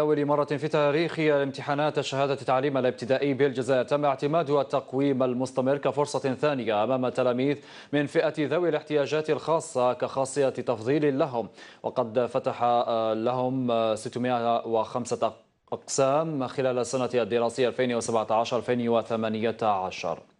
أول مرة في تاريخ الامتحانات شهادة التعليم الابتدائي بالجزائر تم اعتماد التقويم المستمر كفرصة ثانية أمام التلاميذ من فئة ذوي الاحتياجات الخاصة كخاصية تفضيل لهم وقد فتح لهم 605 أقسام خلال السنة الدراسية 2017-2018